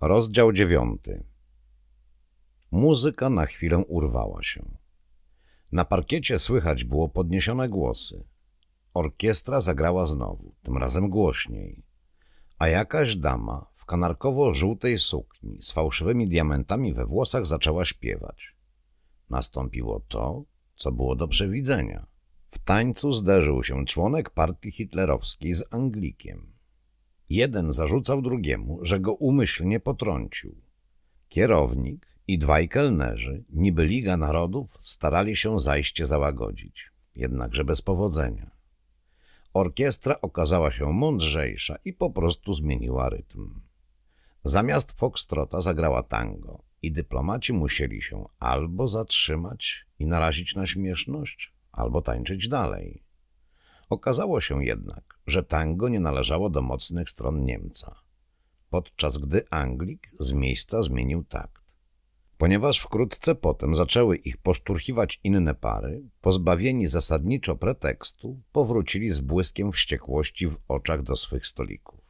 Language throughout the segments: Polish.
Rozdział dziewiąty Muzyka na chwilę urwała się. Na parkiecie słychać było podniesione głosy. Orkiestra zagrała znowu, tym razem głośniej. A jakaś dama w kanarkowo-żółtej sukni z fałszywymi diamentami we włosach zaczęła śpiewać. Nastąpiło to, co było do przewidzenia. W tańcu zderzył się członek partii hitlerowskiej z Anglikiem. Jeden zarzucał drugiemu, że go umyślnie potrącił. Kierownik i dwaj kelnerzy, niby Liga Narodów, starali się zajście załagodzić, jednakże bez powodzenia. Orkiestra okazała się mądrzejsza i po prostu zmieniła rytm. Zamiast foxtrota zagrała tango i dyplomaci musieli się albo zatrzymać i narazić na śmieszność, albo tańczyć dalej. Okazało się jednak, że tango nie należało do mocnych stron Niemca, podczas gdy Anglik z miejsca zmienił takt. Ponieważ wkrótce potem zaczęły ich poszturchiwać inne pary, pozbawieni zasadniczo pretekstu, powrócili z błyskiem wściekłości w oczach do swych stolików.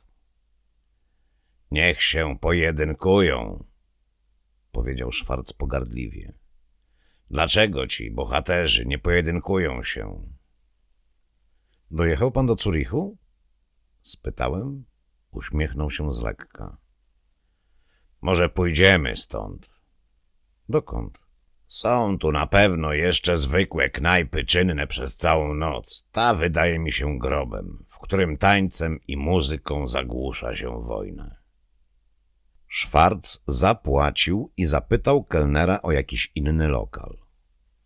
— Niech się pojedynkują! — powiedział Szwarc pogardliwie. — Dlaczego ci bohaterzy nie pojedynkują się? Dojechał pan do Curichu? Spytałem. Uśmiechnął się z lekka. Może pójdziemy stąd. Dokąd? Są tu na pewno jeszcze zwykłe knajpy czynne przez całą noc. Ta wydaje mi się grobem, w którym tańcem i muzyką zagłusza się wojnę. Schwarz zapłacił i zapytał kelnera o jakiś inny lokal.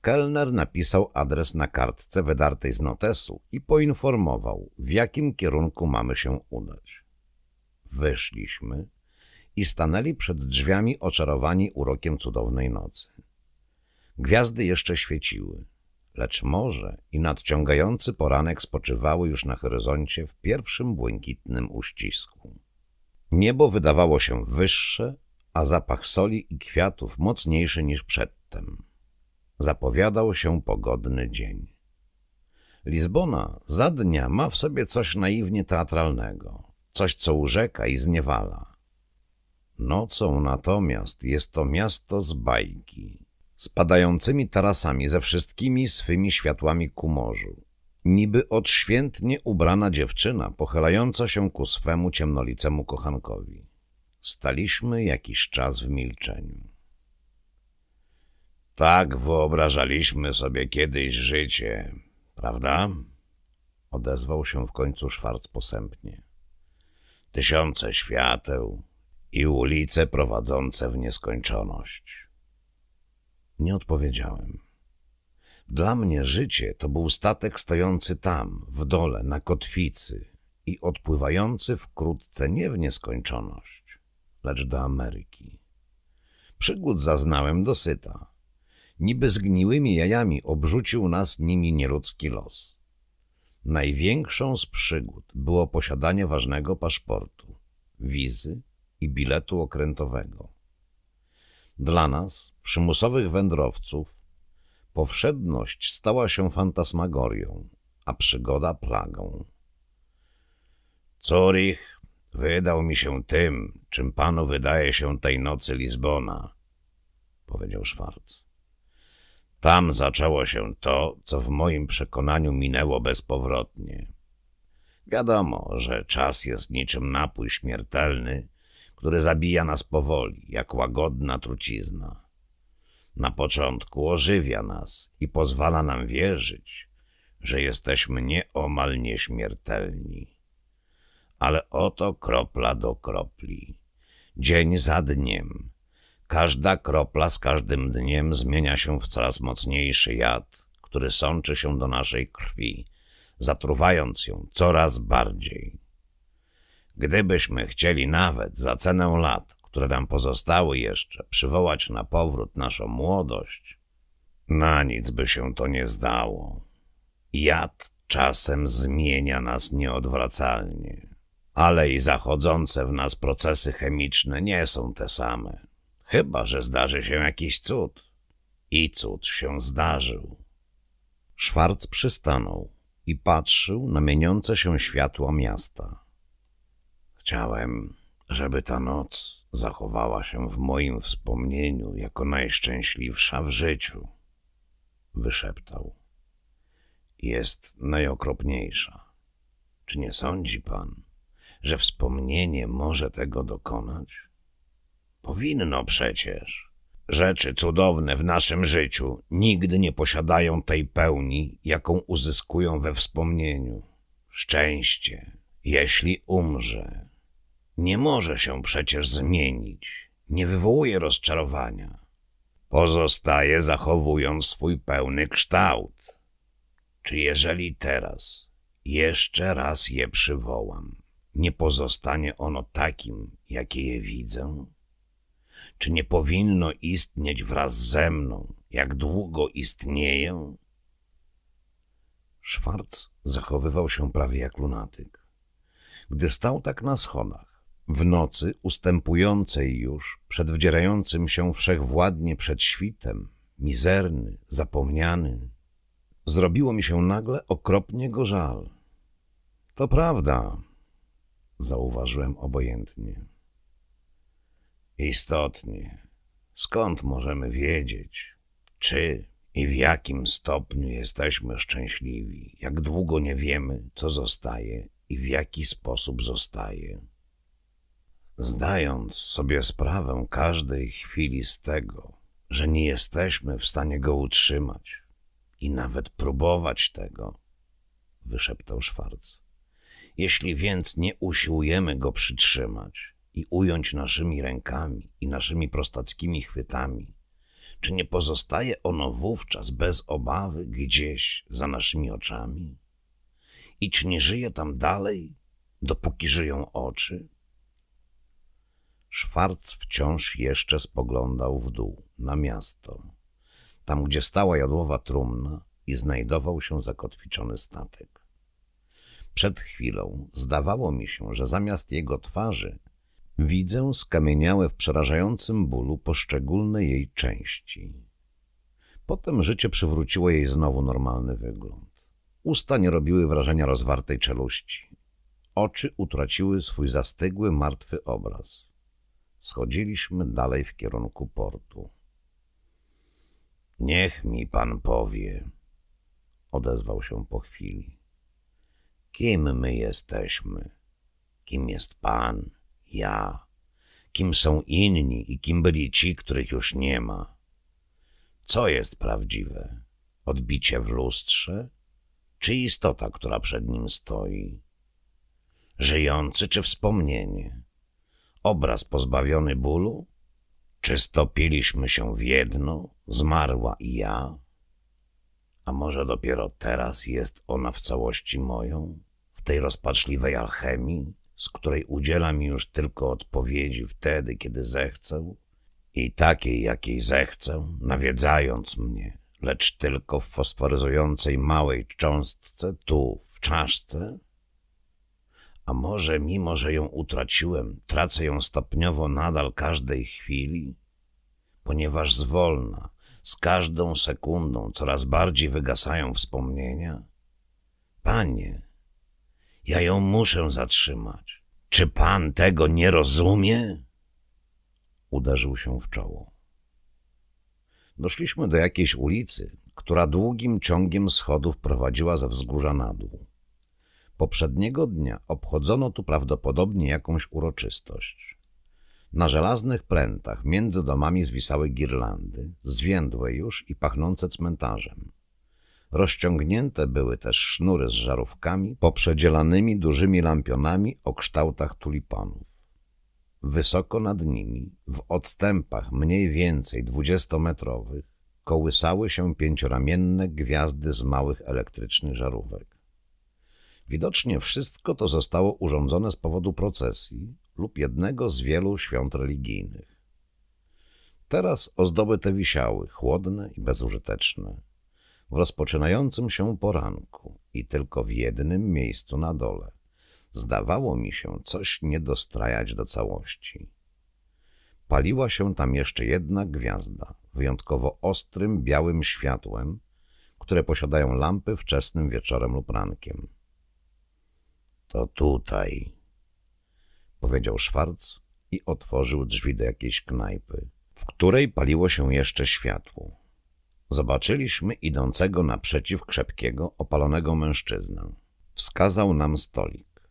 Kelner napisał adres na kartce wydartej z notesu i poinformował, w jakim kierunku mamy się udać. Wyszliśmy i stanęli przed drzwiami oczarowani urokiem cudownej nocy. Gwiazdy jeszcze świeciły, lecz morze i nadciągający poranek spoczywały już na horyzoncie w pierwszym błękitnym uścisku. Niebo wydawało się wyższe, a zapach soli i kwiatów mocniejszy niż przedtem. Zapowiadał się pogodny dzień. Lizbona za dnia ma w sobie coś naiwnie teatralnego, coś, co urzeka i zniewala. Nocą natomiast jest to miasto z bajki, z padającymi tarasami ze wszystkimi swymi światłami ku morzu. Niby odświętnie ubrana dziewczyna pochylająca się ku swemu ciemnolicemu kochankowi. Staliśmy jakiś czas w milczeniu. Tak wyobrażaliśmy sobie kiedyś życie, prawda? Odezwał się w końcu Szwarc posępnie. Tysiące świateł i ulice prowadzące w nieskończoność. Nie odpowiedziałem. Dla mnie życie to był statek stojący tam, w dole, na kotwicy i odpływający wkrótce nie w nieskończoność, lecz do Ameryki. Przygód zaznałem dosyta niby zgniłymi jajami obrzucił nas nimi nieludzki los. Największą z przygód było posiadanie ważnego paszportu, wizy i biletu okrętowego. Dla nas, przymusowych wędrowców, powszedność stała się fantasmagorią, a przygoda plagą. Zurich wydał mi się tym, czym panu wydaje się tej nocy Lizbona, powiedział Szwarc. Tam zaczęło się to, co w moim przekonaniu minęło bezpowrotnie. Wiadomo, że czas jest niczym napój śmiertelny, który zabija nas powoli, jak łagodna trucizna. Na początku ożywia nas i pozwala nam wierzyć, że jesteśmy nieomal nieśmiertelni. Ale oto kropla do kropli, dzień za dniem – Każda kropla z każdym dniem zmienia się w coraz mocniejszy jad, który sączy się do naszej krwi, zatruwając ją coraz bardziej. Gdybyśmy chcieli nawet za cenę lat, które nam pozostały jeszcze, przywołać na powrót naszą młodość, na nic by się to nie zdało. Jad czasem zmienia nas nieodwracalnie, ale i zachodzące w nas procesy chemiczne nie są te same. Chyba, że zdarzy się jakiś cud. I cud się zdarzył. Szwarc przystanął i patrzył na mieniące się światła miasta. Chciałem, żeby ta noc zachowała się w moim wspomnieniu jako najszczęśliwsza w życiu, wyszeptał. Jest najokropniejsza. Czy nie sądzi pan, że wspomnienie może tego dokonać? Powinno przecież. Rzeczy cudowne w naszym życiu nigdy nie posiadają tej pełni, jaką uzyskują we wspomnieniu. Szczęście, jeśli umrze, nie może się przecież zmienić, nie wywołuje rozczarowania. Pozostaje zachowując swój pełny kształt. Czy jeżeli teraz jeszcze raz je przywołam, nie pozostanie ono takim, jakie je widzę? Czy nie powinno istnieć wraz ze mną, jak długo istnieję? Szwarc zachowywał się prawie jak lunatyk. Gdy stał tak na schodach, w nocy ustępującej już, przed wdzierającym się wszechwładnie przed świtem, mizerny, zapomniany, zrobiło mi się nagle okropnie go żal. To prawda, zauważyłem obojętnie. Istotnie, skąd możemy wiedzieć, czy i w jakim stopniu jesteśmy szczęśliwi, jak długo nie wiemy, co zostaje i w jaki sposób zostaje. Zdając sobie sprawę każdej chwili z tego, że nie jesteśmy w stanie go utrzymać i nawet próbować tego, wyszeptał Schwarz. Jeśli więc nie usiłujemy go przytrzymać, i ująć naszymi rękami i naszymi prostackimi chwytami? Czy nie pozostaje ono wówczas bez obawy gdzieś za naszymi oczami? I czy nie żyje tam dalej, dopóki żyją oczy? Szwarc wciąż jeszcze spoglądał w dół, na miasto, tam gdzie stała jadłowa trumna i znajdował się zakotwiczony statek. Przed chwilą zdawało mi się, że zamiast jego twarzy Widzę skamieniałe w przerażającym bólu poszczególne jej części. Potem życie przywróciło jej znowu normalny wygląd. Usta nie robiły wrażenia rozwartej czeluści. Oczy utraciły swój zastygły, martwy obraz. Schodziliśmy dalej w kierunku portu. Niech mi pan powie, odezwał się po chwili. Kim my jesteśmy? Kim jest pan? ja, kim są inni i kim byli ci, których już nie ma. Co jest prawdziwe? Odbicie w lustrze? Czy istota, która przed nim stoi? Żyjący czy wspomnienie? Obraz pozbawiony bólu? Czy stopiliśmy się w jedno, zmarła i ja? A może dopiero teraz jest ona w całości moją, w tej rozpaczliwej alchemii? z której udziela mi już tylko odpowiedzi wtedy, kiedy zechcę, i takiej, jakiej zechcę, nawiedzając mnie, lecz tylko w fosforyzującej małej cząstce, tu, w czaszce? A może, mimo że ją utraciłem, tracę ją stopniowo nadal każdej chwili? Ponieważ zwolna, z każdą sekundą coraz bardziej wygasają wspomnienia? Panie, ja ją muszę zatrzymać. Czy pan tego nie rozumie? Uderzył się w czoło. Doszliśmy do jakiejś ulicy, która długim ciągiem schodów prowadziła ze wzgórza na dół. Poprzedniego dnia obchodzono tu prawdopodobnie jakąś uroczystość. Na żelaznych prętach między domami zwisały girlandy, zwiędłe już i pachnące cmentarzem. Rozciągnięte były też sznury z żarówkami poprzedzielanymi dużymi lampionami o kształtach tulipanów. Wysoko nad nimi, w odstępach mniej więcej dwudziestometrowych, kołysały się pięcioramienne gwiazdy z małych elektrycznych żarówek. Widocznie wszystko to zostało urządzone z powodu procesji lub jednego z wielu świąt religijnych. Teraz ozdoby te wisiały, chłodne i bezużyteczne w rozpoczynającym się poranku i tylko w jednym miejscu na dole. Zdawało mi się coś nie dostrajać do całości. Paliła się tam jeszcze jedna gwiazda, wyjątkowo ostrym, białym światłem, które posiadają lampy wczesnym wieczorem lub rankiem. To tutaj, powiedział Szwarc i otworzył drzwi do jakiejś knajpy, w której paliło się jeszcze światło. Zobaczyliśmy idącego naprzeciw krzepkiego, opalonego mężczyznę. Wskazał nam stolik.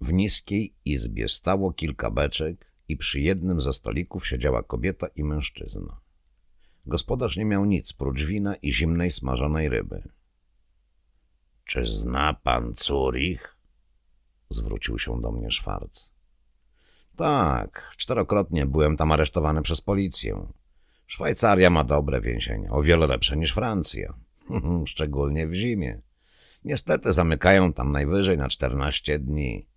W niskiej izbie stało kilka beczek i przy jednym ze stolików siedziała kobieta i mężczyzna. Gospodarz nie miał nic prócz wina i zimnej smażonej ryby. — Czy zna pan Curich? — zwrócił się do mnie Szwarc. — Tak, czterokrotnie byłem tam aresztowany przez policję. Szwajcaria ma dobre więzienia, o wiele lepsze niż Francja, szczególnie w zimie. Niestety zamykają tam najwyżej na 14 dni.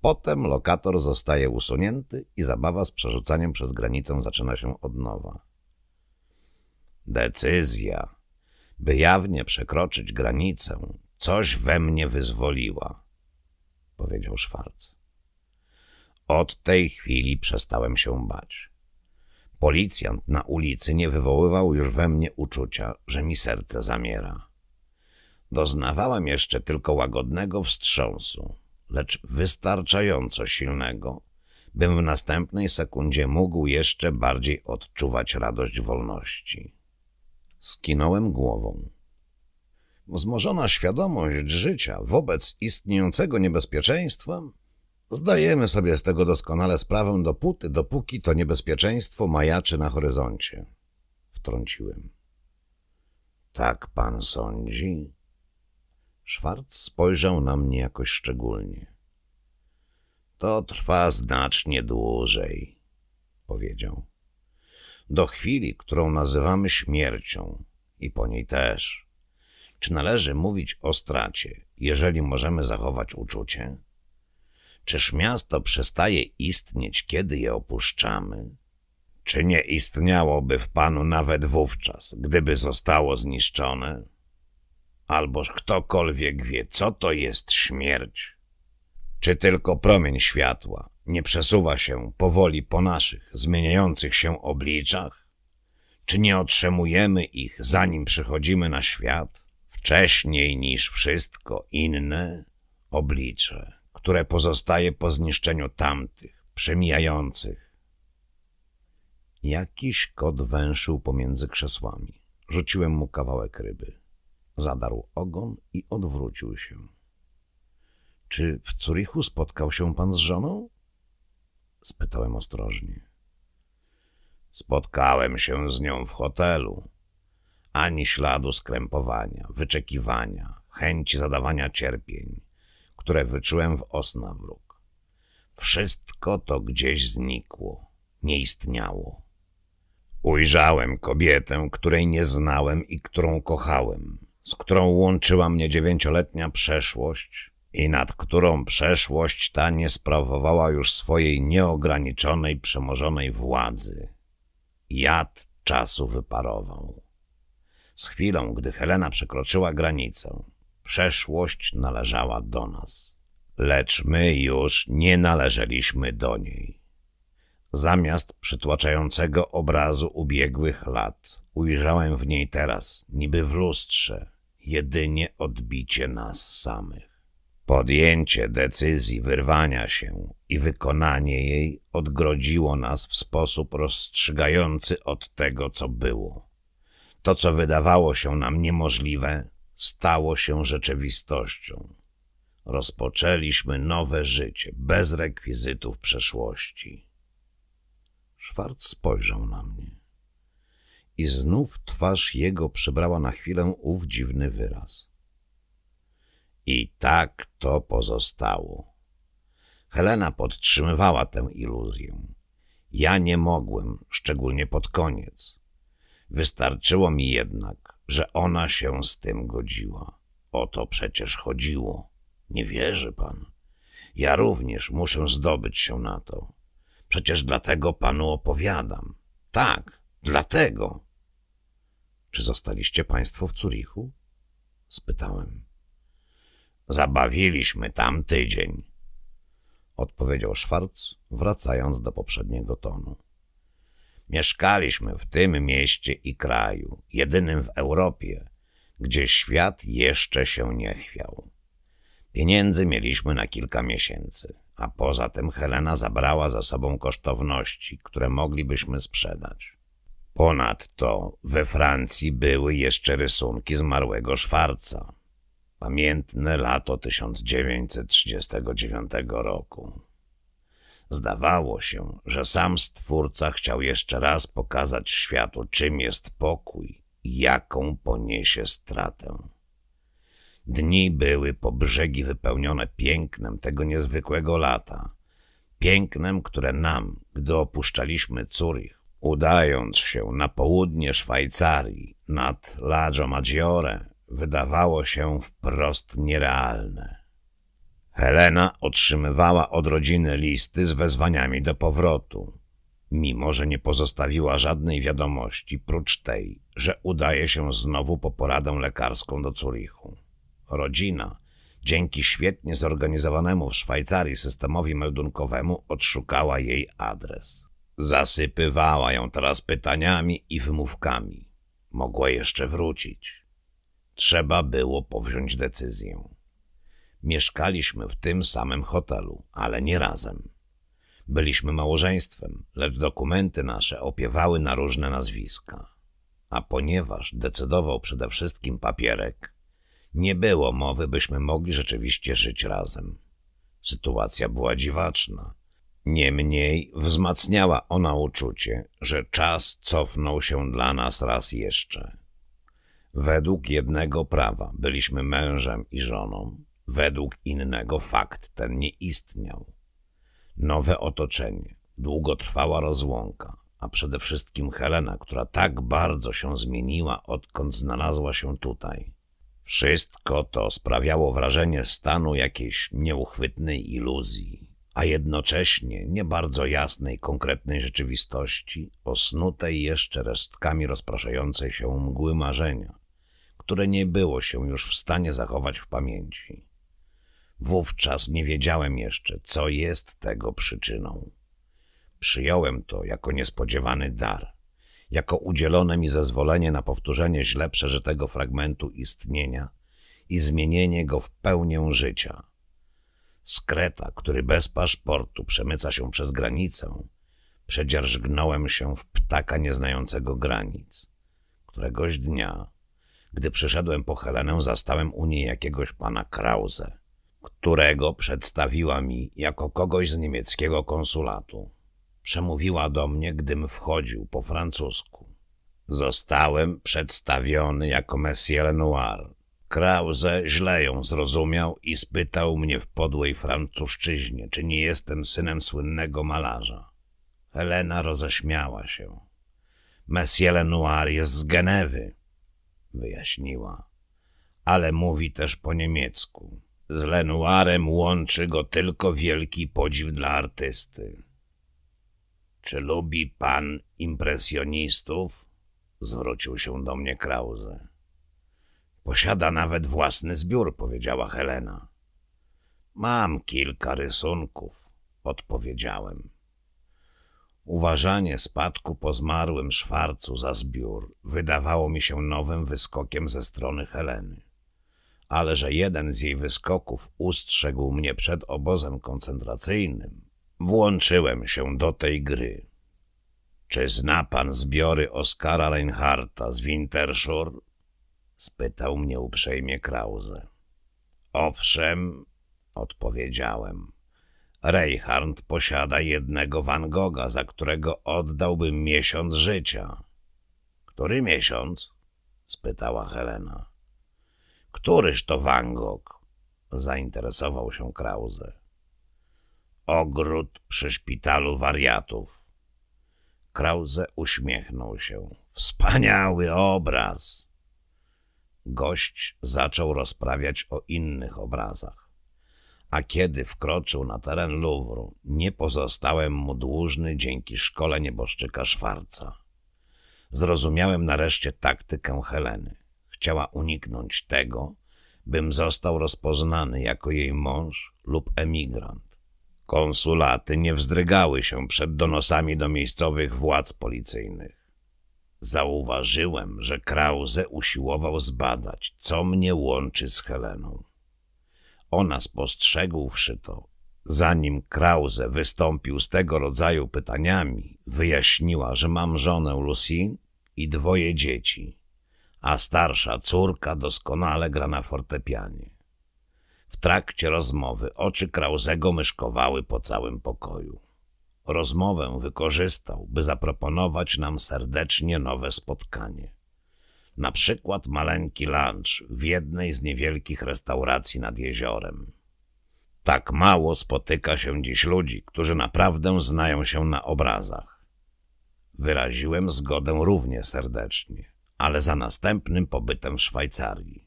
Potem lokator zostaje usunięty i zabawa z przerzucaniem przez granicę zaczyna się od nowa. Decyzja, by jawnie przekroczyć granicę, coś we mnie wyzwoliła, powiedział Szwarc. Od tej chwili przestałem się bać. Policjant na ulicy nie wywoływał już we mnie uczucia, że mi serce zamiera. Doznawałem jeszcze tylko łagodnego wstrząsu, lecz wystarczająco silnego, bym w następnej sekundzie mógł jeszcze bardziej odczuwać radość wolności. Skinąłem głową. Wzmożona świadomość życia wobec istniejącego niebezpieczeństwa Zdajemy sobie z tego doskonale sprawę dopóty, dopóki to niebezpieczeństwo majaczy na horyzoncie. Wtrąciłem. Tak pan sądzi? Szwarc spojrzał na mnie jakoś szczególnie. To trwa znacznie dłużej, powiedział. Do chwili, którą nazywamy śmiercią i po niej też. Czy należy mówić o stracie, jeżeli możemy zachować uczucie? Czyż miasto przestaje istnieć, kiedy je opuszczamy? Czy nie istniałoby w panu nawet wówczas, gdyby zostało zniszczone? Alboż ktokolwiek wie, co to jest śmierć? Czy tylko promień światła nie przesuwa się powoli po naszych zmieniających się obliczach? Czy nie otrzymujemy ich, zanim przychodzimy na świat, wcześniej niż wszystko inne oblicze? które pozostaje po zniszczeniu tamtych, przemijających. Jakiś kot węszył pomiędzy krzesłami. Rzuciłem mu kawałek ryby. Zadarł ogon i odwrócił się. Czy w Curichu spotkał się pan z żoną? Spytałem ostrożnie. Spotkałem się z nią w hotelu. Ani śladu skrępowania, wyczekiwania, chęci zadawania cierpień które wyczułem w osnawróg. Wszystko to gdzieś znikło, nie istniało. Ujrzałem kobietę, której nie znałem i którą kochałem, z którą łączyła mnie dziewięcioletnia przeszłość i nad którą przeszłość ta nie sprawowała już swojej nieograniczonej, przemożonej władzy. Jad czasu wyparował. Z chwilą, gdy Helena przekroczyła granicę, Przeszłość należała do nas, lecz my już nie należeliśmy do niej. Zamiast przytłaczającego obrazu ubiegłych lat, ujrzałem w niej teraz, niby w lustrze, jedynie odbicie nas samych. Podjęcie decyzji wyrwania się i wykonanie jej odgrodziło nas w sposób rozstrzygający od tego, co było. To, co wydawało się nam niemożliwe, stało się rzeczywistością. Rozpoczęliśmy nowe życie, bez rekwizytów przeszłości. Szwart spojrzał na mnie. I znów twarz jego przybrała na chwilę ów dziwny wyraz. I tak to pozostało. Helena podtrzymywała tę iluzję. Ja nie mogłem, szczególnie pod koniec. Wystarczyło mi jednak, że ona się z tym godziła. O to przecież chodziło. Nie wierzy pan. Ja również muszę zdobyć się na to. Przecież dlatego panu opowiadam. Tak, dlatego. Czy zostaliście państwo w Curichu? Spytałem. Zabawiliśmy tam tydzień, odpowiedział Szwarc, wracając do poprzedniego tonu. Mieszkaliśmy w tym mieście i kraju, jedynym w Europie, gdzie świat jeszcze się nie chwiał. Pieniędzy mieliśmy na kilka miesięcy, a poza tym Helena zabrała za sobą kosztowności, które moglibyśmy sprzedać. Ponadto we Francji były jeszcze rysunki zmarłego Szwarca. Pamiętne lato 1939 roku. Zdawało się, że sam Stwórca chciał jeszcze raz pokazać światu, czym jest pokój i jaką poniesie stratę. Dni były po brzegi wypełnione pięknem tego niezwykłego lata. Pięknem, które nam, gdy opuszczaliśmy Curych, udając się na południe Szwajcarii, nad Lago Maggiore, wydawało się wprost nierealne. Helena otrzymywała od rodziny listy z wezwaniami do powrotu, mimo że nie pozostawiła żadnej wiadomości prócz tej, że udaje się znowu po poradę lekarską do Curichu. Rodzina, dzięki świetnie zorganizowanemu w Szwajcarii systemowi meldunkowemu, odszukała jej adres. Zasypywała ją teraz pytaniami i wymówkami. Mogła jeszcze wrócić. Trzeba było powziąć decyzję. Mieszkaliśmy w tym samym hotelu, ale nie razem. Byliśmy małżeństwem, lecz dokumenty nasze opiewały na różne nazwiska. A ponieważ decydował przede wszystkim papierek, nie było mowy, byśmy mogli rzeczywiście żyć razem. Sytuacja była dziwaczna. Niemniej wzmacniała ona uczucie, że czas cofnął się dla nas raz jeszcze. Według jednego prawa byliśmy mężem i żoną, Według innego fakt ten nie istniał. Nowe otoczenie, długotrwała rozłąka, a przede wszystkim Helena, która tak bardzo się zmieniła, odkąd znalazła się tutaj. Wszystko to sprawiało wrażenie stanu jakiejś nieuchwytnej iluzji, a jednocześnie nie bardzo jasnej, konkretnej rzeczywistości, osnutej jeszcze resztkami rozpraszającej się mgły marzenia, które nie było się już w stanie zachować w pamięci. Wówczas nie wiedziałem jeszcze, co jest tego przyczyną. Przyjąłem to jako niespodziewany dar, jako udzielone mi zezwolenie na powtórzenie źle przeżytego fragmentu istnienia i zmienienie go w pełnię życia. Z Kreta, który bez paszportu przemyca się przez granicę, przedzierżgnąłem się w ptaka nieznającego granic. Któregoś dnia, gdy przyszedłem po Helenę, zastałem u niej jakiegoś pana Krause – którego przedstawiła mi jako kogoś z niemieckiego konsulatu. Przemówiła do mnie, gdym wchodził po francusku. Zostałem przedstawiony jako Monsieur Lenoir. Krause źle ją zrozumiał i spytał mnie w podłej francuszczyźnie, czy nie jestem synem słynnego malarza. Helena roześmiała się. Monsieur Lenoir jest z Genewy, wyjaśniła, ale mówi też po niemiecku. Z Lenoirem łączy go tylko wielki podziw dla artysty. Czy lubi pan impresjonistów? Zwrócił się do mnie Krause. Posiada nawet własny zbiór, powiedziała Helena. Mam kilka rysunków, odpowiedziałem. Uważanie spadku po zmarłym szwarcu za zbiór wydawało mi się nowym wyskokiem ze strony Heleny ale że jeden z jej wyskoków ustrzegł mnie przed obozem koncentracyjnym, włączyłem się do tej gry. Czy zna pan zbiory Oskara Reinharta z Wintershore? spytał mnie uprzejmie Krause. Owszem, odpowiedziałem. Reinhardt posiada jednego Van Gogha, za którego oddałbym miesiąc życia. Który miesiąc? spytała Helena. Któryż to Van Gogh? Zainteresował się Krause. Ogród przy szpitalu wariatów. Krause uśmiechnął się. Wspaniały obraz! Gość zaczął rozprawiać o innych obrazach. A kiedy wkroczył na teren Luwru, nie pozostałem mu dłużny dzięki szkole nieboszczyka Szwarca. Zrozumiałem nareszcie taktykę Heleny. Chciała uniknąć tego, bym został rozpoznany jako jej mąż lub emigrant. Konsulaty nie wzdrygały się przed donosami do miejscowych władz policyjnych. Zauważyłem, że Krause usiłował zbadać, co mnie łączy z Heleną. Ona spostrzegłszy to, zanim Krause wystąpił z tego rodzaju pytaniami, wyjaśniła, że mam żonę Lucy i dwoje dzieci – a starsza córka doskonale gra na fortepianie. W trakcie rozmowy oczy Krauzego myszkowały po całym pokoju. Rozmowę wykorzystał, by zaproponować nam serdecznie nowe spotkanie. Na przykład maleńki lunch w jednej z niewielkich restauracji nad jeziorem. Tak mało spotyka się dziś ludzi, którzy naprawdę znają się na obrazach. Wyraziłem zgodę równie serdecznie ale za następnym pobytem w Szwajcarii.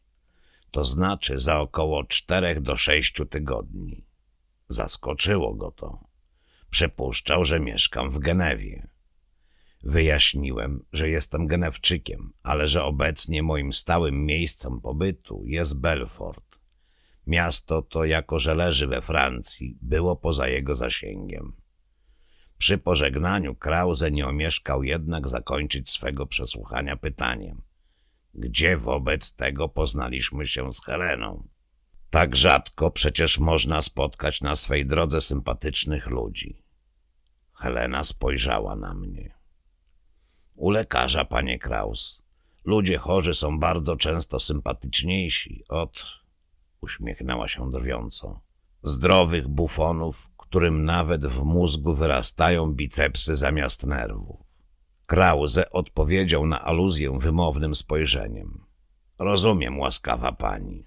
To znaczy za około czterech do sześciu tygodni. Zaskoczyło go to. Przypuszczał, że mieszkam w Genewie. Wyjaśniłem, że jestem Genewczykiem, ale że obecnie moim stałym miejscem pobytu jest Belfort. Miasto to, jako że leży we Francji, było poza jego zasięgiem. Przy pożegnaniu Krause nie omieszkał jednak zakończyć swego przesłuchania pytaniem. Gdzie wobec tego poznaliśmy się z Heleną? Tak rzadko przecież można spotkać na swej drodze sympatycznych ludzi. Helena spojrzała na mnie. U lekarza, panie Kraus. Ludzie chorzy są bardzo często sympatyczniejsi od... Uśmiechnęła się drwiąco. Zdrowych bufonów, którym nawet w mózgu wyrastają bicepsy zamiast nerwów. Krause odpowiedział na aluzję wymownym spojrzeniem. Rozumiem, łaskawa pani.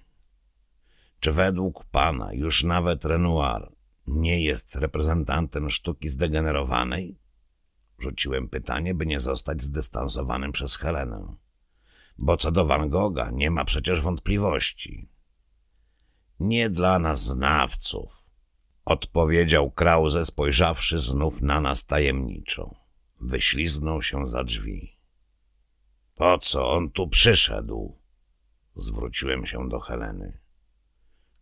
Czy według pana już nawet Renoir nie jest reprezentantem sztuki zdegenerowanej? Rzuciłem pytanie, by nie zostać zdystansowanym przez Helenę. Bo co do Van Gogha, nie ma przecież wątpliwości. Nie dla nas znawców, Odpowiedział Krause, spojrzawszy znów na nas tajemniczo. Wyśliznął się za drzwi. Po co on tu przyszedł? Zwróciłem się do Heleny.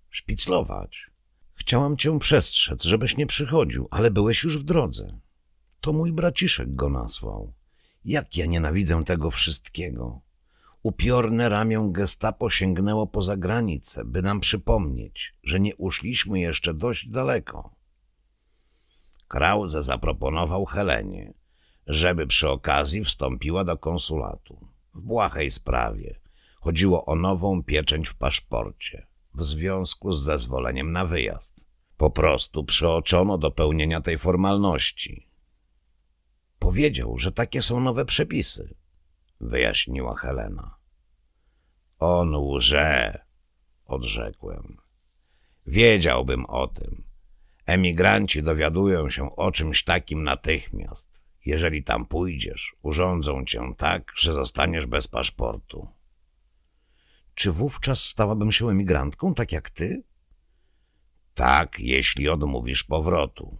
Szpiclować. Chciałam cię przestrzec, żebyś nie przychodził, ale byłeś już w drodze. To mój braciszek go nasłał. Jak ja nienawidzę tego wszystkiego. Upiorne ramię gestapo sięgnęło poza granicę, by nam przypomnieć, że nie uszliśmy jeszcze dość daleko. Krause zaproponował Helenie, żeby przy okazji wstąpiła do konsulatu. W błahej sprawie chodziło o nową pieczęć w paszporcie w związku z zezwoleniem na wyjazd. Po prostu przeoczono do pełnienia tej formalności. Powiedział, że takie są nowe przepisy – wyjaśniła Helena. On łże, odrzekłem. Wiedziałbym o tym. Emigranci dowiadują się o czymś takim natychmiast. Jeżeli tam pójdziesz, urządzą cię tak, że zostaniesz bez paszportu. Czy wówczas stałabym się emigrantką, tak jak ty? Tak, jeśli odmówisz powrotu.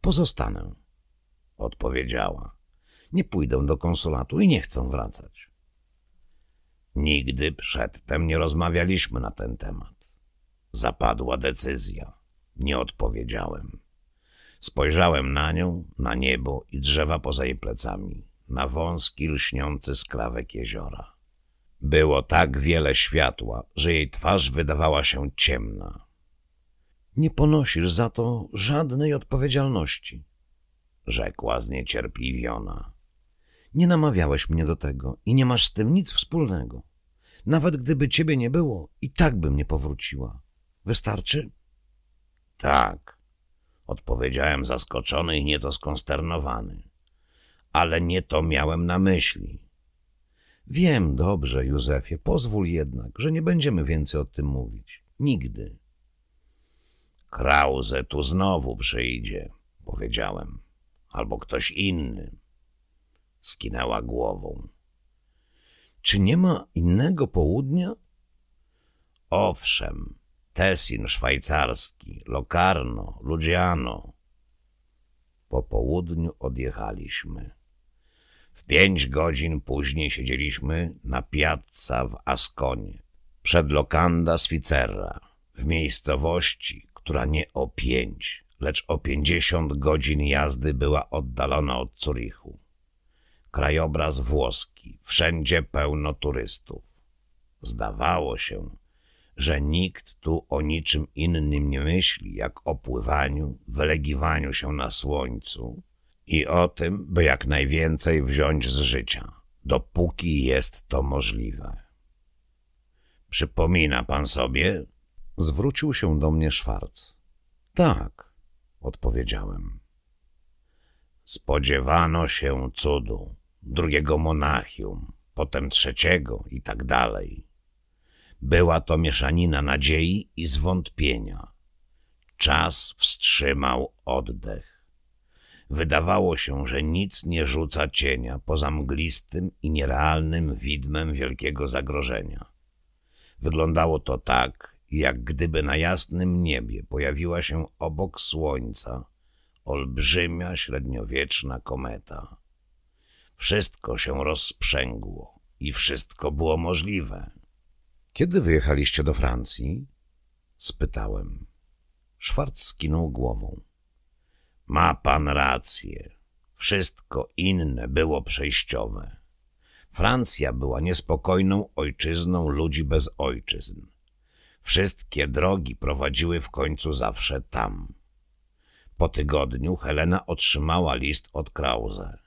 Pozostanę, odpowiedziała nie pójdą do konsulatu i nie chcą wracać. Nigdy przedtem nie rozmawialiśmy na ten temat. Zapadła decyzja. Nie odpowiedziałem. Spojrzałem na nią, na niebo i drzewa poza jej plecami, na wąski, lśniący skrawek jeziora. Było tak wiele światła, że jej twarz wydawała się ciemna. Nie ponosisz za to żadnej odpowiedzialności, rzekła zniecierpliwiona. Nie namawiałeś mnie do tego i nie masz z tym nic wspólnego. Nawet gdyby ciebie nie było, i tak bym nie powróciła. Wystarczy? Tak, odpowiedziałem zaskoczony i nieco skonsternowany. Ale nie to miałem na myśli. Wiem dobrze, Józefie, pozwól jednak, że nie będziemy więcej o tym mówić. Nigdy. Krause tu znowu przyjdzie, powiedziałem. Albo ktoś inny skinęła głową. Czy nie ma innego południa? Owszem, Tessin szwajcarski, Locarno, Ludziano. Po południu odjechaliśmy. W pięć godzin później siedzieliśmy na piazza w Askonie, przed lokanda Sficerra, w miejscowości, która nie o pięć, lecz o pięćdziesiąt godzin jazdy była oddalona od Curichu krajobraz włoski, wszędzie pełno turystów. Zdawało się, że nikt tu o niczym innym nie myśli, jak o pływaniu, wylegiwaniu się na słońcu i o tym, by jak najwięcej wziąć z życia, dopóki jest to możliwe. Przypomina pan sobie? Zwrócił się do mnie Szwarc. Tak, odpowiedziałem. Spodziewano się cudu drugiego Monachium, potem trzeciego i tak dalej. Była to mieszanina nadziei i zwątpienia. Czas wstrzymał oddech. Wydawało się, że nic nie rzuca cienia poza mglistym i nierealnym widmem wielkiego zagrożenia. Wyglądało to tak, jak gdyby na jasnym niebie pojawiła się obok słońca olbrzymia średniowieczna kometa. Wszystko się rozprzęgło i wszystko było możliwe. Kiedy wyjechaliście do Francji? Spytałem. Szwarc skinął głową. Ma pan rację. Wszystko inne było przejściowe. Francja była niespokojną ojczyzną ludzi bez ojczyzn. Wszystkie drogi prowadziły w końcu zawsze tam. Po tygodniu Helena otrzymała list od Krause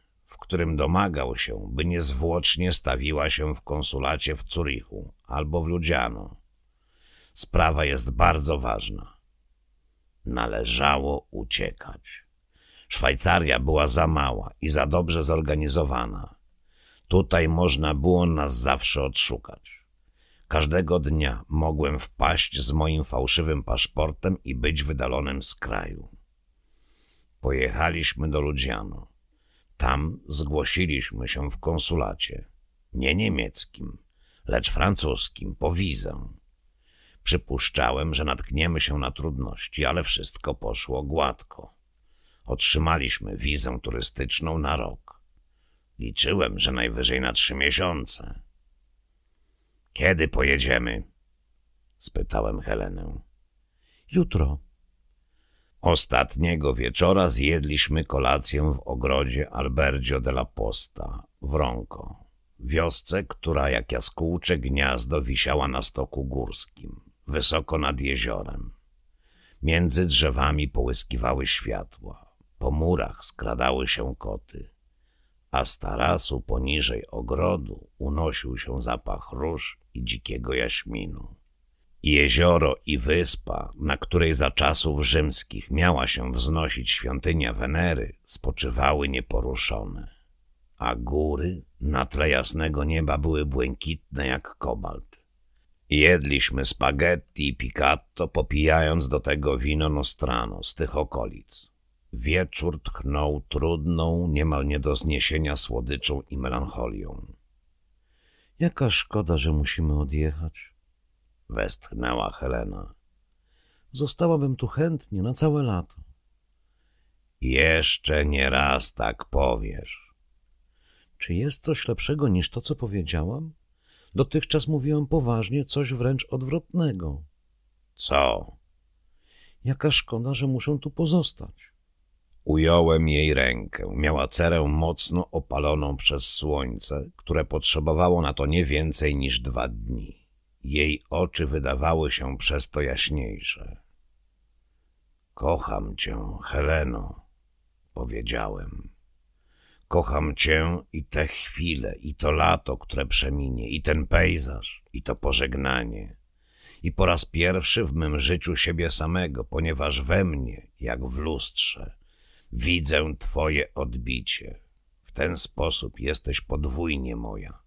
którym domagał się, by niezwłocznie stawiła się w konsulacie w Curichu albo w Ludzianu. Sprawa jest bardzo ważna. Należało uciekać. Szwajcaria była za mała i za dobrze zorganizowana. Tutaj można było nas zawsze odszukać. Każdego dnia mogłem wpaść z moim fałszywym paszportem i być wydalonym z kraju. Pojechaliśmy do Ludzianu. Tam zgłosiliśmy się w konsulacie, nie niemieckim, lecz francuskim, po wizę. Przypuszczałem, że natkniemy się na trudności, ale wszystko poszło gładko. Otrzymaliśmy wizę turystyczną na rok. Liczyłem, że najwyżej na trzy miesiące. Kiedy pojedziemy? spytałem Helenę. Jutro, Ostatniego wieczora zjedliśmy kolację w ogrodzie Albergio della Posta, w Ronco, wiosce, która jak jaskółcze gniazdo wisiała na stoku górskim, wysoko nad jeziorem. Między drzewami połyskiwały światła, po murach skradały się koty, a z tarasu poniżej ogrodu unosił się zapach róż i dzikiego jaśminu. Jezioro i wyspa, na której za czasów rzymskich miała się wznosić świątynia Wenery, spoczywały nieporuszone, a góry na tle jasnego nieba były błękitne jak kobalt. Jedliśmy spaghetti i piccato, popijając do tego wino nostrano z tych okolic. Wieczór tchnął trudną, niemal nie do zniesienia słodyczą i melancholią. Jaka szkoda, że musimy odjechać westchnęła Helena. Zostałabym tu chętnie na całe lato. Jeszcze nie raz tak powiesz. Czy jest coś lepszego niż to, co powiedziałam? Dotychczas mówiłam poważnie coś wręcz odwrotnego. Co? Jaka szkoda, że muszę tu pozostać. Ująłem jej rękę. Miała cerę mocno opaloną przez słońce, które potrzebowało na to nie więcej niż dwa dni. Jej oczy wydawały się przez to jaśniejsze. Kocham cię, Heleno, powiedziałem. Kocham cię i te chwile, i to lato, które przeminie, i ten pejzaż, i to pożegnanie. I po raz pierwszy w mym życiu siebie samego, ponieważ we mnie, jak w lustrze, widzę twoje odbicie. W ten sposób jesteś podwójnie moja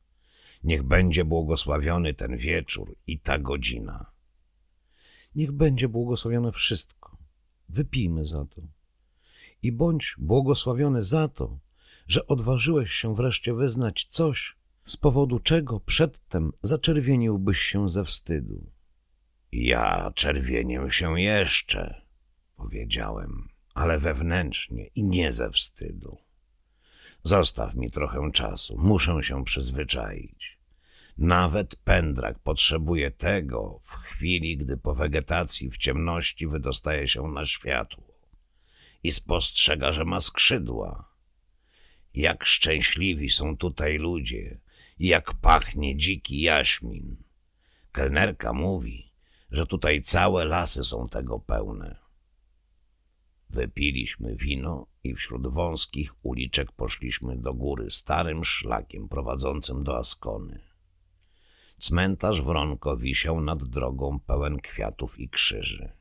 Niech będzie błogosławiony ten wieczór i ta godzina. Niech będzie błogosławione wszystko. Wypijmy za to. I bądź błogosławiony za to, że odważyłeś się wreszcie wyznać coś, z powodu czego przedtem zaczerwieniłbyś się ze wstydu. Ja czerwienię się jeszcze, powiedziałem, ale wewnętrznie i nie ze wstydu. Zostaw mi trochę czasu, muszę się przyzwyczaić. Nawet pędrak potrzebuje tego w chwili, gdy po wegetacji w ciemności wydostaje się na światło i spostrzega, że ma skrzydła. Jak szczęśliwi są tutaj ludzie i jak pachnie dziki jaśmin. Kelnerka mówi, że tutaj całe lasy są tego pełne. Wypiliśmy wino i wśród wąskich uliczek poszliśmy do góry starym szlakiem prowadzącym do Askony. Cmentarz Wronko wisiał nad drogą pełen kwiatów i krzyży.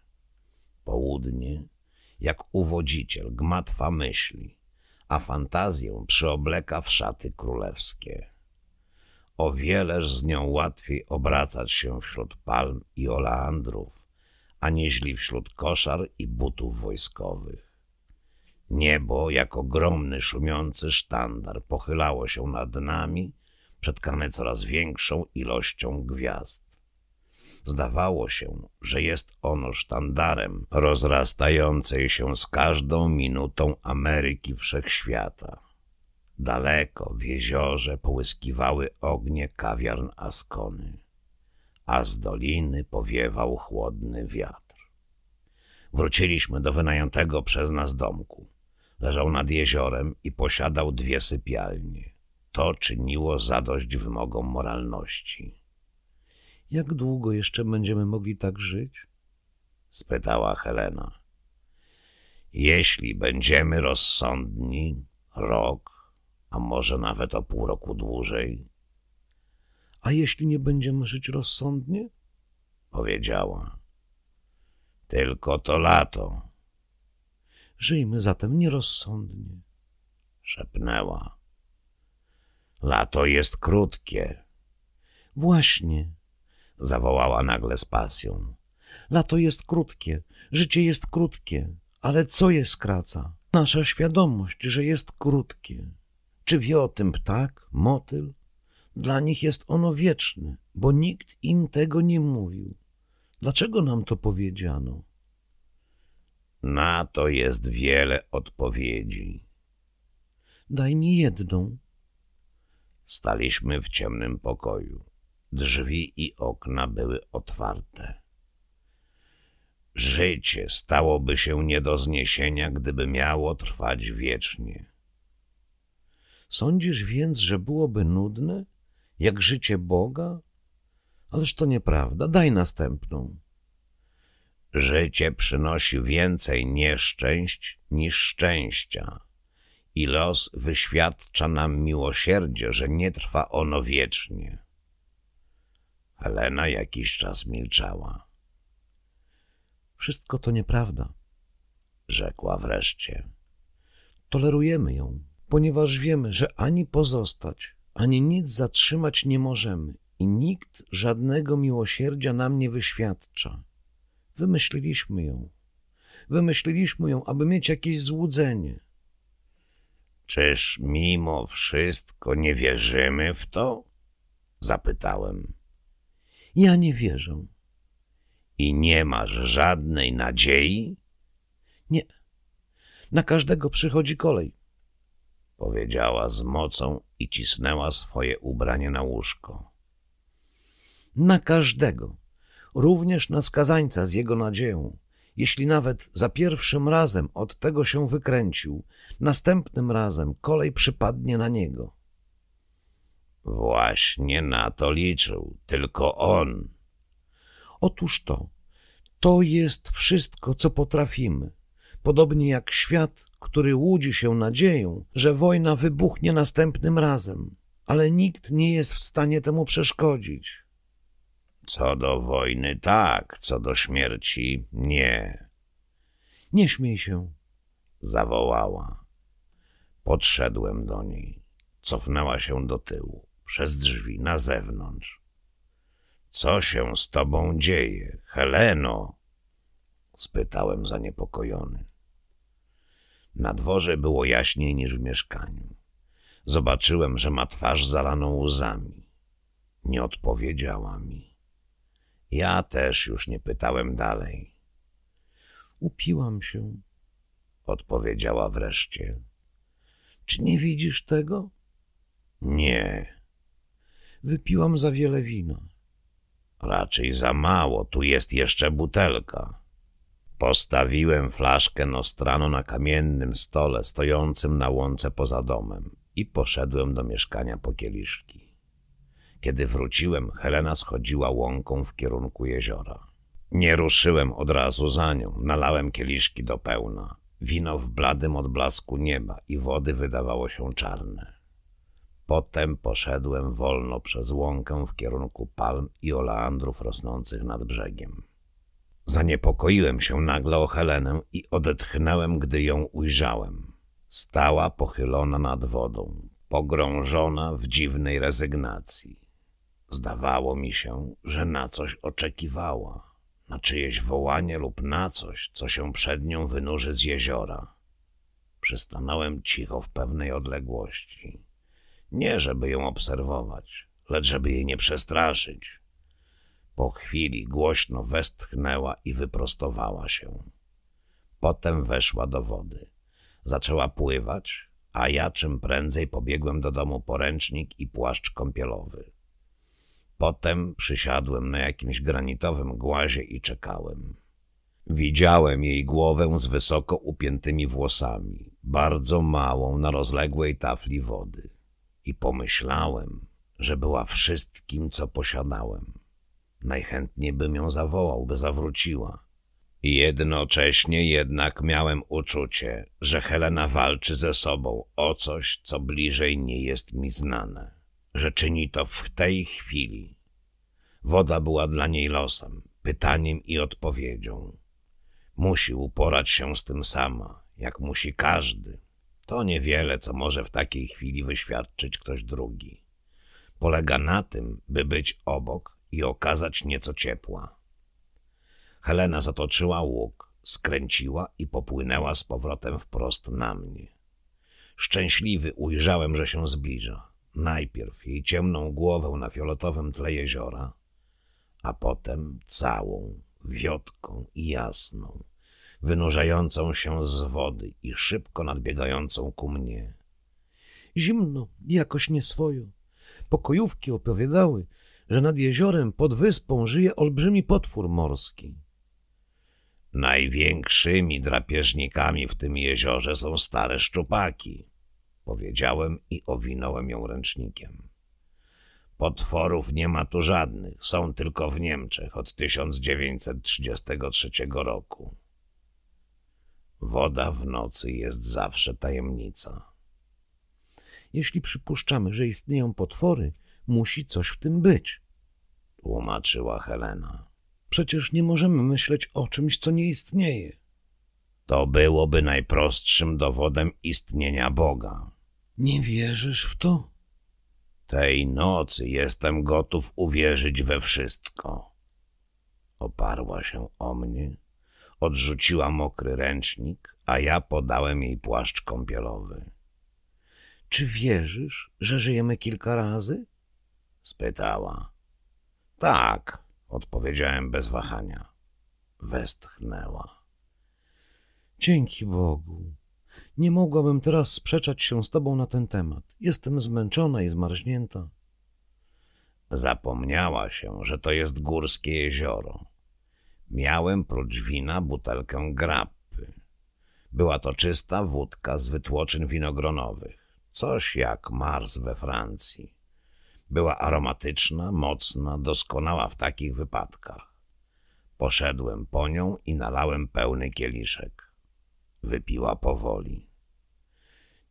Południe, jak uwodziciel, gmatwa myśli, a fantazję przyobleka w szaty królewskie. O wieleż z nią łatwiej obracać się wśród palm i oleandrów, aniżeli wśród koszar i butów wojskowych. Niebo, jak ogromny szumiący sztandar, pochylało się nad nami przedkane coraz większą ilością gwiazd. Zdawało się, że jest ono sztandarem rozrastającej się z każdą minutą Ameryki Wszechświata. Daleko w jeziorze połyskiwały ognie kawiarn Askony, a z doliny powiewał chłodny wiatr. Wróciliśmy do wynajętego przez nas domku. Leżał nad jeziorem i posiadał dwie sypialnie. To czyniło zadość wymogom moralności. Jak długo jeszcze będziemy mogli tak żyć? spytała Helena. Jeśli będziemy rozsądni, rok, a może nawet o pół roku dłużej. A jeśli nie będziemy żyć rozsądnie? powiedziała. Tylko to lato. Żyjmy zatem nierozsądnie, szepnęła. Lato jest krótkie. Właśnie, zawołała nagle z pasją. Lato jest krótkie, życie jest krótkie, ale co je skraca? Nasza świadomość, że jest krótkie. Czy wie o tym ptak, motyl? Dla nich jest ono wieczne, bo nikt im tego nie mówił. Dlaczego nam to powiedziano? Na to jest wiele odpowiedzi. Daj mi jedną, Staliśmy w ciemnym pokoju. Drzwi i okna były otwarte. Życie stałoby się nie do zniesienia, gdyby miało trwać wiecznie. Sądzisz więc, że byłoby nudne, jak życie Boga? Ależ to nieprawda, daj następną. Życie przynosi więcej nieszczęść niż szczęścia i los wyświadcza nam miłosierdzie, że nie trwa ono wiecznie. Helena jakiś czas milczała. Wszystko to nieprawda, rzekła wreszcie. Tolerujemy ją, ponieważ wiemy, że ani pozostać, ani nic zatrzymać nie możemy i nikt żadnego miłosierdzia nam nie wyświadcza. Wymyśliliśmy ją. Wymyśliliśmy ją, aby mieć jakieś złudzenie – Czyż mimo wszystko nie wierzymy w to? Zapytałem. Ja nie wierzę. I nie masz żadnej nadziei? Nie. Na każdego przychodzi kolej. Powiedziała z mocą i cisnęła swoje ubranie na łóżko. Na każdego, również na skazańca z jego nadzieją. Jeśli nawet za pierwszym razem od tego się wykręcił, następnym razem kolej przypadnie na niego. Właśnie na to liczył, tylko on. Otóż to, to jest wszystko, co potrafimy. Podobnie jak świat, który łudzi się nadzieją, że wojna wybuchnie następnym razem, ale nikt nie jest w stanie temu przeszkodzić. Co do wojny tak, co do śmierci nie. Nie śmiej się, zawołała. Podszedłem do niej. Cofnęła się do tyłu, przez drzwi, na zewnątrz. Co się z tobą dzieje, Heleno? Spytałem zaniepokojony. Na dworze było jaśniej niż w mieszkaniu. Zobaczyłem, że ma twarz zalaną łzami. Nie odpowiedziała mi. Ja też już nie pytałem dalej. Upiłam się, odpowiedziała wreszcie. Czy nie widzisz tego? Nie. Wypiłam za wiele wina. Raczej za mało, tu jest jeszcze butelka. Postawiłem flaszkę nostrano na kamiennym stole stojącym na łące poza domem i poszedłem do mieszkania po kieliszki. Kiedy wróciłem, Helena schodziła łąką w kierunku jeziora. Nie ruszyłem od razu za nią, nalałem kieliszki do pełna. Wino w bladym odblasku nieba i wody wydawało się czarne. Potem poszedłem wolno przez łąkę w kierunku palm i oleandrów rosnących nad brzegiem. Zaniepokoiłem się nagle o Helenę i odetchnąłem, gdy ją ujrzałem. Stała pochylona nad wodą, pogrążona w dziwnej rezygnacji. Zdawało mi się, że na coś oczekiwała, na czyjeś wołanie lub na coś, co się przed nią wynurzy z jeziora. Przystanąłem cicho w pewnej odległości. Nie, żeby ją obserwować, lecz żeby jej nie przestraszyć. Po chwili głośno westchnęła i wyprostowała się. Potem weszła do wody. Zaczęła pływać, a ja czym prędzej pobiegłem do domu poręcznik i płaszcz kąpielowy. Potem przysiadłem na jakimś granitowym głazie i czekałem. Widziałem jej głowę z wysoko upiętymi włosami, bardzo małą na rozległej tafli wody. I pomyślałem, że była wszystkim, co posiadałem. Najchętniej bym ją zawołał, by zawróciła. Jednocześnie jednak miałem uczucie, że Helena walczy ze sobą o coś, co bliżej nie jest mi znane, że czyni to w tej chwili, Woda była dla niej losem, pytaniem i odpowiedzią. Musi uporać się z tym sama, jak musi każdy. To niewiele, co może w takiej chwili wyświadczyć ktoś drugi. Polega na tym, by być obok i okazać nieco ciepła. Helena zatoczyła łuk, skręciła i popłynęła z powrotem wprost na mnie. Szczęśliwy ujrzałem, że się zbliża. Najpierw jej ciemną głowę na fioletowym tle jeziora, a potem całą, wiotką i jasną, wynurzającą się z wody i szybko nadbiegającą ku mnie. Zimno, jakoś nieswojo. Pokojówki opowiadały, że nad jeziorem pod wyspą żyje olbrzymi potwór morski. Największymi drapieżnikami w tym jeziorze są stare szczupaki, powiedziałem i owinąłem ją ręcznikiem. Potworów nie ma tu żadnych, są tylko w Niemczech od 1933 roku. Woda w nocy jest zawsze tajemnica. Jeśli przypuszczamy, że istnieją potwory, musi coś w tym być, tłumaczyła Helena. Przecież nie możemy myśleć o czymś, co nie istnieje. To byłoby najprostszym dowodem istnienia Boga. Nie wierzysz w to? Tej nocy jestem gotów uwierzyć we wszystko. Oparła się o mnie, odrzuciła mokry ręcznik, a ja podałem jej płaszcz kąpielowy. Czy wierzysz, że żyjemy kilka razy? spytała. Tak, odpowiedziałem bez wahania. Westchnęła. Dzięki Bogu. Nie mogłabym teraz sprzeczać się z tobą na ten temat. Jestem zmęczona i zmarznięta. Zapomniała się, że to jest górskie jezioro. Miałem prócz wina butelkę grappy. Była to czysta wódka z wytłoczyn winogronowych. Coś jak Mars we Francji. Była aromatyczna, mocna, doskonała w takich wypadkach. Poszedłem po nią i nalałem pełny kieliszek. Wypiła powoli.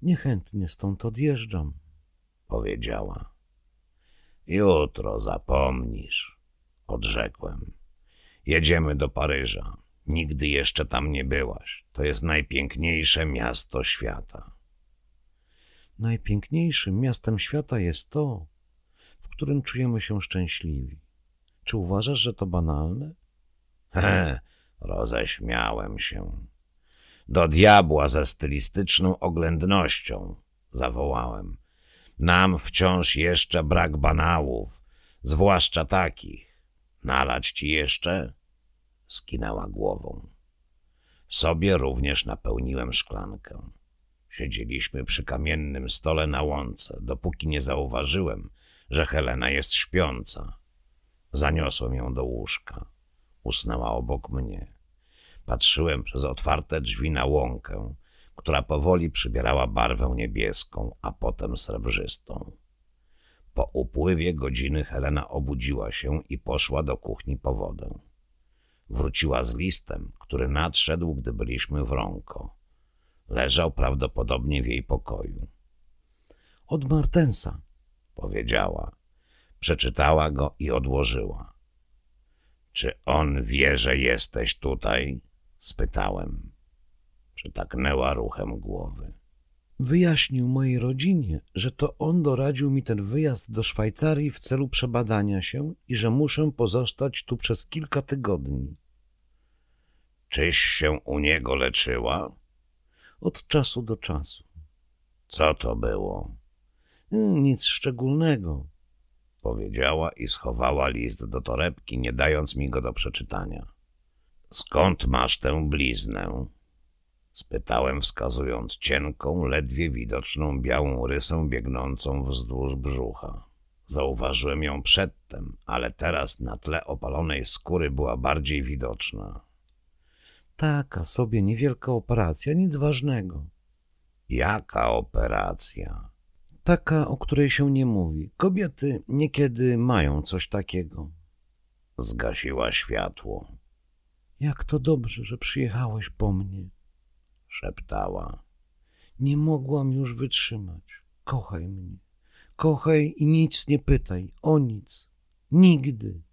Niechętnie stąd odjeżdżam, powiedziała. Jutro zapomnisz, odrzekłem. Jedziemy do Paryża. Nigdy jeszcze tam nie byłaś. To jest najpiękniejsze miasto świata. Najpiękniejszym miastem świata jest to, w którym czujemy się szczęśliwi. Czy uważasz, że to banalne? He, roześmiałem się. Do diabła ze stylistyczną oględnością, zawołałem. Nam wciąż jeszcze brak banałów, zwłaszcza takich. Nalać ci jeszcze? Skinęła głową. Sobie również napełniłem szklankę. Siedzieliśmy przy kamiennym stole na łące, dopóki nie zauważyłem, że Helena jest śpiąca. Zaniosłem ją do łóżka. Usnęła obok mnie patrzyłem przez otwarte drzwi na łąkę, która powoli przybierała barwę niebieską, a potem srebrzystą. Po upływie godziny Helena obudziła się i poszła do kuchni po wodę. Wróciła z listem, który nadszedł, gdy byliśmy w Ronko. Leżał prawdopodobnie w jej pokoju. Od Martensa, powiedziała. Przeczytała go i odłożyła. Czy on wie, że jesteś tutaj? spytałem. Przytaknęła ruchem głowy. Wyjaśnił mojej rodzinie, że to on doradził mi ten wyjazd do Szwajcarii w celu przebadania się i że muszę pozostać tu przez kilka tygodni. Czyś się u niego leczyła? Od czasu do czasu. Co to było? E, nic szczególnego, powiedziała i schowała list do torebki, nie dając mi go do przeczytania. Skąd masz tę bliznę? Spytałem, wskazując cienką, ledwie widoczną białą rysę biegnącą wzdłuż brzucha. Zauważyłem ją przedtem, ale teraz na tle opalonej skóry była bardziej widoczna. Taka sobie niewielka operacja, nic ważnego. Jaka operacja? Taka, o której się nie mówi. Kobiety niekiedy mają coś takiego. Zgasiła światło. Jak to dobrze, że przyjechałeś po mnie, szeptała. Nie mogłam już wytrzymać. Kochaj mnie. Kochaj i nic nie pytaj, o nic. Nigdy.